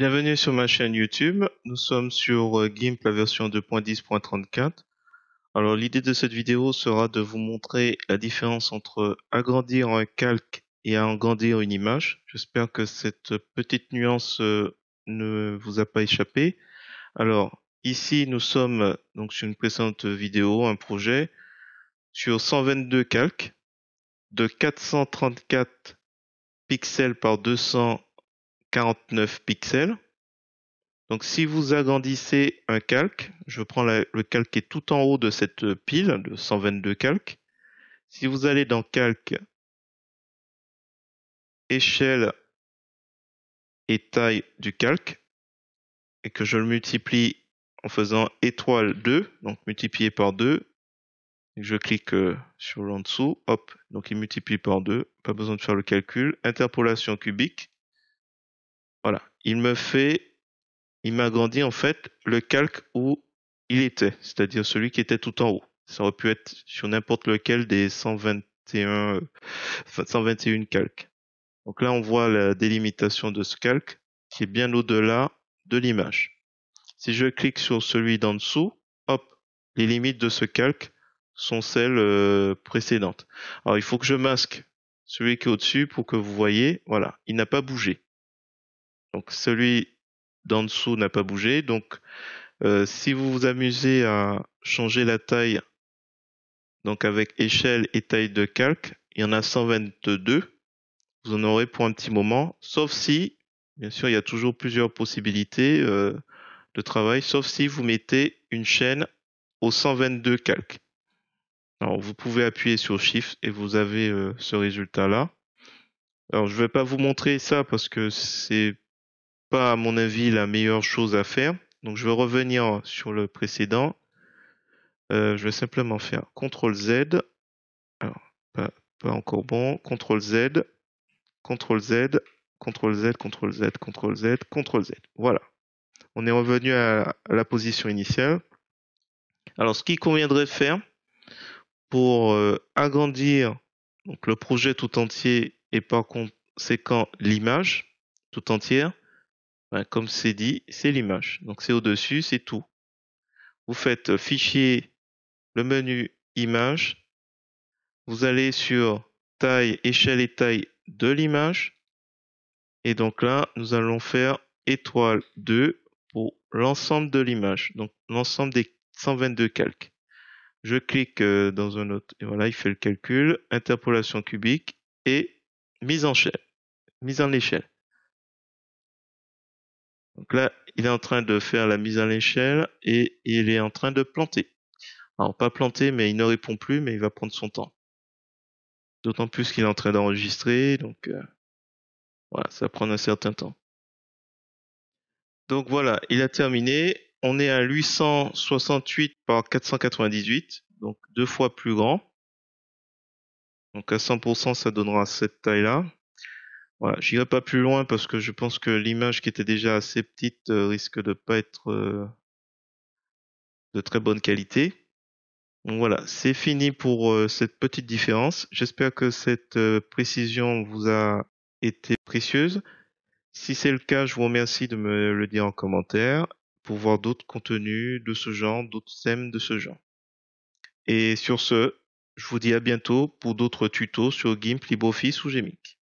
Bienvenue sur ma chaîne YouTube. Nous sommes sur euh, GIMP la version 2.10.34. Alors l'idée de cette vidéo sera de vous montrer la différence entre agrandir un calque et agrandir une image. J'espère que cette petite nuance euh, ne vous a pas échappé. Alors ici nous sommes donc sur une précédente vidéo, un projet sur 122 calques de 434 pixels par 200 49 pixels. Donc si vous agrandissez un calque, je prends le calque qui est tout en haut de cette pile de 122 calques. Si vous allez dans calque, échelle et taille du calque, et que je le multiplie en faisant étoile 2, donc multiplié par 2, je clique euh, sur l'en dessous, hop, donc il multiplie par 2, pas besoin de faire le calcul, interpolation cubique, voilà. Il me fait, il m'agrandit en fait le calque où il était, c'est-à-dire celui qui était tout en haut. Ça aurait pu être sur n'importe lequel des 121, 121 calques. Donc là, on voit la délimitation de ce calque qui est bien au-delà de l'image. Si je clique sur celui d'en dessous, hop, les limites de ce calque sont celles euh, précédentes. Alors il faut que je masque celui qui est au-dessus pour que vous voyez, voilà, il n'a pas bougé. Donc celui d'en dessous n'a pas bougé. Donc euh, si vous vous amusez à changer la taille, donc avec échelle et taille de calque, il y en a 122. Vous en aurez pour un petit moment, sauf si, bien sûr, il y a toujours plusieurs possibilités euh, de travail, sauf si vous mettez une chaîne aux 122 calques. Alors vous pouvez appuyer sur Shift et vous avez euh, ce résultat là. Alors je vais pas vous montrer ça parce que c'est pas, à mon avis, la meilleure chose à faire. Donc je vais revenir sur le précédent. Euh, je vais simplement faire CTRL Z. Alors, pas, encore bon. CTRL Z. CTRL Z. CTRL Z. CTRL Z. CTRL Z. CTRL Z. Voilà. On est revenu à la position initiale. Alors, ce qu'il conviendrait faire pour euh, agrandir donc, le projet tout entier et par conséquent l'image tout entière, comme c'est dit, c'est l'image. Donc c'est au-dessus, c'est tout. Vous faites fichier, le menu image. Vous allez sur taille, échelle et taille de l'image. Et donc là, nous allons faire étoile 2 pour l'ensemble de l'image. Donc l'ensemble des 122 calques. Je clique euh, dans un autre. Et voilà, il fait le calcul. Interpolation cubique et mise en, mise en échelle. Donc là, il est en train de faire la mise à l'échelle et il est en train de planter. Alors pas planter, mais il ne répond plus, mais il va prendre son temps. D'autant plus qu'il est en train d'enregistrer, donc euh, voilà, ça va prendre un certain temps. Donc voilà, il a terminé. On est à 868 par 498, donc deux fois plus grand. Donc à 100%, ça donnera cette taille-là. Voilà, j'irai pas plus loin parce que je pense que l'image qui était déjà assez petite euh, risque de pas être euh, de très bonne qualité. Donc voilà, c'est fini pour euh, cette petite différence. J'espère que cette précision vous a été précieuse. Si c'est le cas, je vous remercie de me le dire en commentaire pour voir d'autres contenus de ce genre, d'autres thèmes de ce genre. Et sur ce, je vous dis à bientôt pour d'autres tutos sur GIMP, LibreOffice ou Gemic.